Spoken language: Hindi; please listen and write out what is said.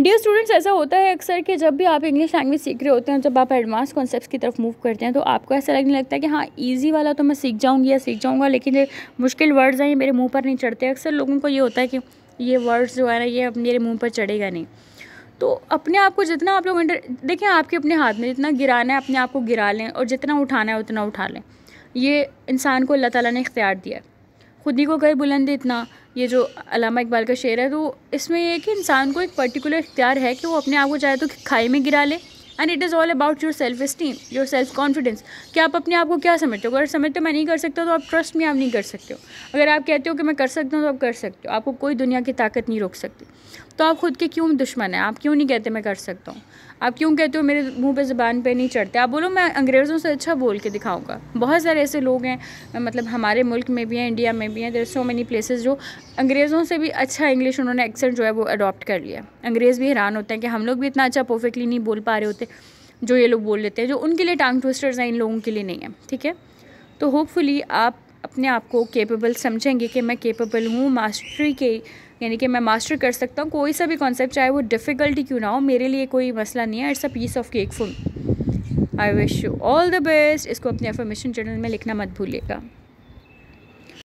डियर स्टूडेंट्स ऐसा होता है अक्सर कि जब भी आप इंग्लिश लैंग्वेज सीख रहे होते हैं जब आप एडवांस कॉन्सेप्ट की तरफ मूव करते हैं तो आपको ऐसा लगने लगता है कि हाँ ईजी वाला तो मैं सीख जाऊँगी या सीख जाऊँगा लेकिन ये मुश्किल वर्ड्स हैं ये मेरे मुँह पर नहीं चढ़ते अक्सर लोगों को ये होता है कि ये वर्ड्स जो है ना ये मेरे मुँह पर चढ़ेगा नहीं तो अपने आप को जितना आप लोग इंटर देखें आपके अपने हाथ में जितना गिराना है अपने आप को गिरा लें और जितना उठाना है उतना उठा लें ये इंसान को अल्लाह ताला ने इख्तियार दिया है खुद ही को गए बुलंद इतना ये जो अलामा इकबाल का शेर है तो इसमें यह है कि इंसान को एक पर्टिकुलर इख्तियार है कि वो अपने आप को चाहे तो खाई में गिरा ले and it is all about your self esteem your self confidence कि आप अपने आप को क्या समझते हो अगर समझते हो मैं नहीं कर सकता तो आप ट्रस्ट में आप नहीं कर सकते हो अगर आप कहते हो कि मैं कर सकता हूँ तो आप कर सकते हो आपको कोई दुनिया की ताकत नहीं रोक सकती तो आप खुद के क्यों दुश्मन हैं आप क्यों नहीं कहते मैं कर सकता हूँ आप क्यों कहते हो मेरे मुंह पे ज़बान पे नहीं चढ़ते आप बोलो मैं अंग्रेज़ों से अच्छा बोल के दिखाऊंगा बहुत सारे ऐसे लोग हैं मतलब हमारे मुल्क में भी हैं इंडिया में भी हैं देर सो मेनी प्लेसेस जो अंग्रेज़ों से भी अच्छा इंग्लिश उन्होंने एक्सेंट जो है वो अडॉप्ट कर लिया अंग्रेज़ भी हैरान होते हैं कि हम लोग भी इतना अच्छा परफेक्टली नहीं बोल पा रहे होते जो ये लोग बोल लेते हैं जो उनके लिए टांग ट्विस्टर्स हैं इन लोगों के लिए नहीं है ठीक है तो होपफुली आप अपने आप को केपेबल समझेंगे कि मैं केपेबल हूँ मास्टरी के यानी कि मैं मास्टर कर सकता हूँ कोई सा भी कॉन्सेप्ट चाहे वो डिफ़िकल्टी क्यों ना हो मेरे लिए कोई मसला नहीं है it's a piece of cake full I wish you all the best इसको अपने इन्फॉर्मेशन चैनल में लिखना मत भूलिएगा